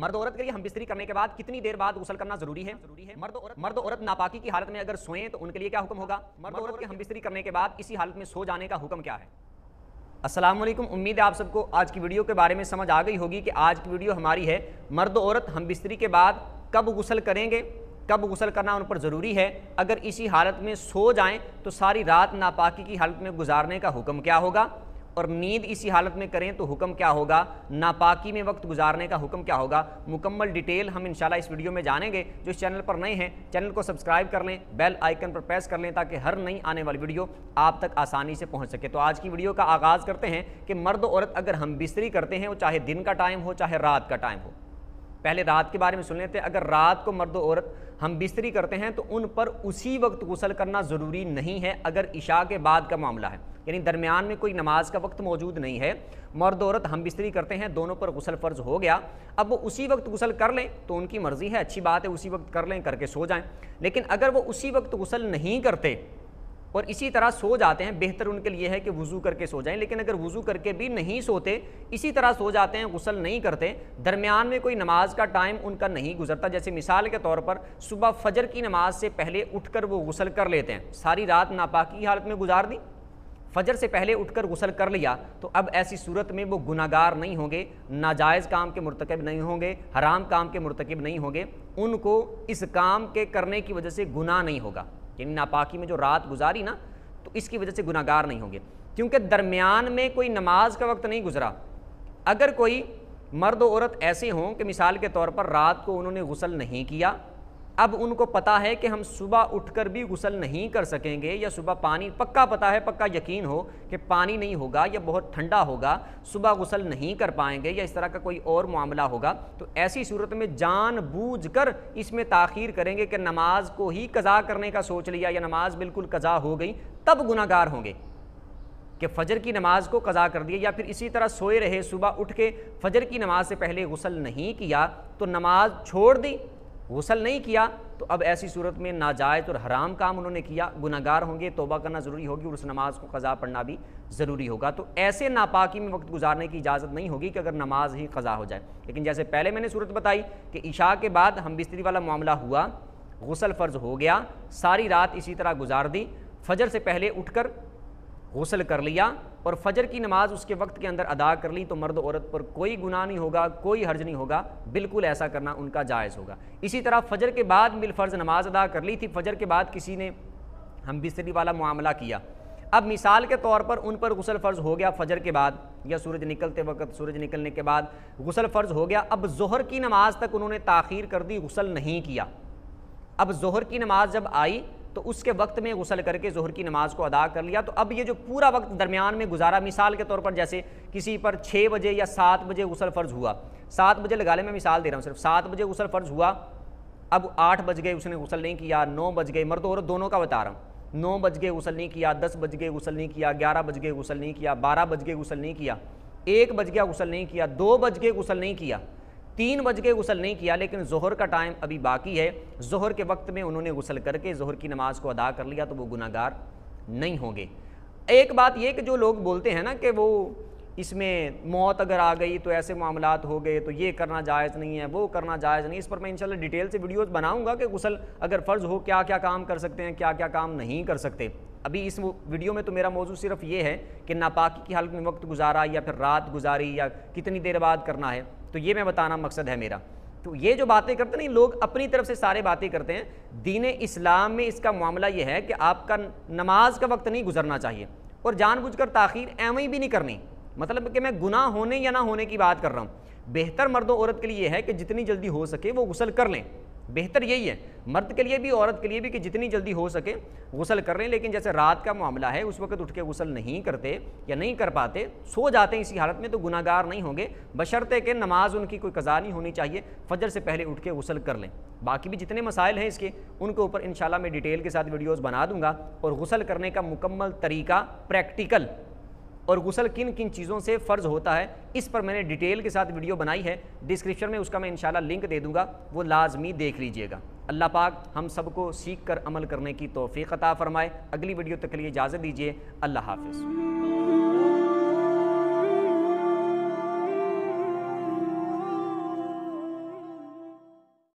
मर्द औरत के लिए हम बिस्तरी करने के बाद कितनी देर बाद गुसल करना जरूरी है जरूरी है मर्द औरत मर्द औरत नापाकी की हालत में अगर सोएं तो उनके लिए क्या हुक्म होगा मर्द औरत के हम बिस्तरी करने के बाद इसी हालत में सो जाने का हुक्म क्या है असलम उम्मीद है आप सबको आज की वीडियो के बारे में समझ आ गई होगी कि आज की वीडियो हमारी है मर्द औरत हम बिस्तरी के बाद कब गुसल करेंगे कब गुसल करना उन पर ज़रूरी है अगर इसी हालत में सो जाएं तो सारी रात नापाकी की हालत में गुजारने का हुक्म क्या होगा और नींद इसी हालत में करें तो हुक्म क्या होगा नापाकी में वक्त गुजारने का हुक्म क्या होगा मुकम्मल डिटेल हम इंशाल्लाह इस वीडियो में जानेंगे जो इस चैनल पर नए हैं चैनल को सब्सक्राइब कर लें बेल आइकन पर प्रेस कर लें ताकि हर नई आने वाली वीडियो आप तक आसानी से पहुँच सके तो आज की वीडियो का आगाज़ करते हैं कि मर्द औरत अगर हम बिस्तरी करते हैं वो चाहे दिन का टाइम हो चाहे रात का टाइम हो पहले रात के बारे में सुन लेते हैं अगर रात को मर्द औरत हम बिस्तरी करते हैं तो उन पर उसी वक्त गुसल करना ज़रूरी नहीं है अगर इशा के बाद का मामला है यानी दरमियान में कोई नमाज का वक्त मौजूद नहीं है मर्द औरत हम बिस्तरी करते हैं दोनों पर गुसल फ़र्ज हो गया अब वो उसी वक्त गुसल कर लें तो उनकी मर्ज़ी है अच्छी बात है उसी वक्त कर लें करके सो जाएँ लेकिन अगर वो उसी वक्त गसल नहीं करते और इसी तरह सो जाते हैं बेहतर उनके लिए है कि वज़ू करके सो जाएं लेकिन अगर वज़ू करके भी नहीं सोते इसी तरह सो जाते हैं गसल नहीं करते दरमियान में कोई नमाज का टाइम उनका नहीं गुजरता जैसे मिसाल के तौर पर सुबह फजर की नमाज से पहले उठकर वो गसल कर लेते हैं सारी रात नापाकी की हालत में गुजार दी फजर से पहले उठकर गसल कर लिया तो अब ऐसी सूरत में वो गुनागार नहीं होंगे नाजायज़ काम के मरतकब नहीं होंगे हराम काम के मरतकब नहीं होंगे उनको इस काम के करने की वजह से गुनाह नहीं होगा यानी नापाकी में जो रात गुजारी ना तो इसकी वजह से गुनागार नहीं होंगे क्योंकि दरमियान में कोई नमाज का वक्त नहीं गुजरा अगर कोई मर्द औरत ऐसे हों कि मिसाल के तौर पर रात को उन्होंने गसल नहीं किया अब उनको पता है कि हम सुबह उठकर भी गुसल नहीं कर सकेंगे या सुबह पानी पक्का पता है पक्का यकीन हो कि पानी नहीं होगा या बहुत ठंडा होगा सुबह गुसल नहीं कर पाएंगे या इस तरह का कोई और मामला होगा तो ऐसी सूरत में जान बूझ कर इसमें ताखीर करेंगे कि नमाज को ही कज़ा करने का सोच लिया या नमाज बिल्कुल कज़ा हो गई तब गुनागार होंगे कि फ़जर की नमाज़ को कज़ा कर दिया या फिर इसी तरह सोए रहे सुबह उठ के फ़जर की नमाज़ से पहले गसल नहीं किया तो नमाज छोड़ दी गसल नहीं किया तो अब ऐसी सूरत में नाजायज़ और हराम काम उन्होंने किया गुनागार होंगे तोबा करना ज़रूरी होगी और उस नमाज को कज़ा पढ़ना भी ज़रूरी होगा तो ऐसे नापाकी में वक्त गुजारने की इजाज़त नहीं होगी कि अगर नमाज ही कज़ा हो जाए लेकिन जैसे पहले मैंने सूरत बताई कि ईशा के बाद हम बिस्तरी वाला मामला हुआ गसल फ़र्ज हो गया सारी रात इसी तरह गुजार दी फजर से पहले उठकर गसल कर लिया और फजर की नमाज उसके वक्त के अंदर अदा कर ली तो मर्द औरत पर कोई गुनाह नहीं होगा कोई हर्ज नहीं होगा बिल्कुल ऐसा करना उनका जायज़ होगा इसी तरह फजर के बाद बिलफर्ज नमाज अदा कर ली थी फजर के बाद किसी ने हम बिस्तरी वाला मामला किया अब मिसाल के तौर पर उन पर गसल फ़र्ज़ हो गया फ़जर के बाद या सूरज निकलते वक्त सूरज निकलने के बाद गसल फ़र्ज़ हो गया अब जहर की नमाज तक उन्होंने ताखीर कर दी गसल नहीं किया अब जहर की नमाज जब आई तो उसके वक्त में गुसल करके जहर की नमाज़ को अदा कर लिया तो अब ये जो पूरा वक्त दरमियान में गुजारा मिसाल के तौर पर जैसे किसी पर छः बजे या सात बजे गुसल फ़र्ज़ हुआ सात बजे लगा ले मैं मिसाल दे रहा हूँ सिर्फ सात बजे गुसल फ़र्ज़ हुआ अब आठ बज गए उसने गुसल नहीं किया नौ बज गए मर्द और दोनों का बता रहा हूँ नौ बज गए गुसल नहीं किया दस बज गए गुसल नहीं किया ग्यारह बज गए गुसल नहीं किया बारह बज गए गुसल नहीं किया एक बज गया गुसल नहीं किया दो बज गए गुसल नहीं किया तीन बज के गसल नहीं किया लेकिन जहर का टाइम अभी बाकी है जहर के वक्त में उन्होंने गसल करके जहर की नमाज को अदा कर लिया तो वो गुनागार नहीं होंगे एक बात ये कि जो लोग बोलते हैं ना कि वो इसमें मौत अगर आ गई तो ऐसे मामला हो गए तो ये करना जायज़ नहीं है वो करना जायज़ नहीं इस पर मैं इंशाल्लाह डिटेल से वीडियोस बनाऊंगा कि गसल अगर फ़र्ज़ हो क्या क्या काम कर सकते हैं क्या क्या काम नहीं कर सकते अभी इस वीडियो में तो मेरा मौजू सिर्फ ये है कि नापाकी की हालत में वक्त गुजारा या फिर रात गुजारी या कितनी देर बाद करना है तो ये मैं बताना मकसद है मेरा तो ये जो बातें करते ना लोग अपनी तरफ से सारे बातें करते हैं दीन इस्लाम में इसका मामला ये है कि आपका नमाज का वक्त नहीं गुजरना चाहिए और जानबूझकर ताखीर एवं भी नहीं करनी मतलब कि मैं गुनाह होने या ना होने की बात कर रहा हूँ बेहतर मर्दों औरत के लिए है कि जितनी जल्दी हो सके वो गुसल कर लें बेहतर यही है मर्द के लिए भी औरत के लिए भी कि जितनी जल्दी हो सके गुसल कर रहे हैं लेकिन जैसे रात का मामला है उस वक्त उठ के गुसल नहीं करते या नहीं कर पाते सो जाते हैं इसी हालत में तो गुनागार नहीं होंगे बशर्ते कि नमाज उनकी कोई कज़ा नहीं होनी चाहिए फजर से पहले उठ के गसल कर लें बाकी भी जितने मसाइल हैं इसके उनके ऊपर इन मैं डिटेल के साथ वीडियोज़ बना दूँगा और गुसल करने का मुकम्मल तरीका प्रैक्टिकल और गुसल किन किन चीज़ों से फ़र्ज़ होता है इस पर मैंने डिटेल के साथ वीडियो बनाई है डिस्क्रिप्शन में उसका मैं इंशाल्लाह लिंक दे दूँगा वो लाजमी देख लीजिएगा अल्लाह पाक हम सबको सीख कर अमल करने की तोफ़ी अता फ़रमाए अगली वीडियो तक के लिए इजाज़त दीजिए अल्लाह हाफिज़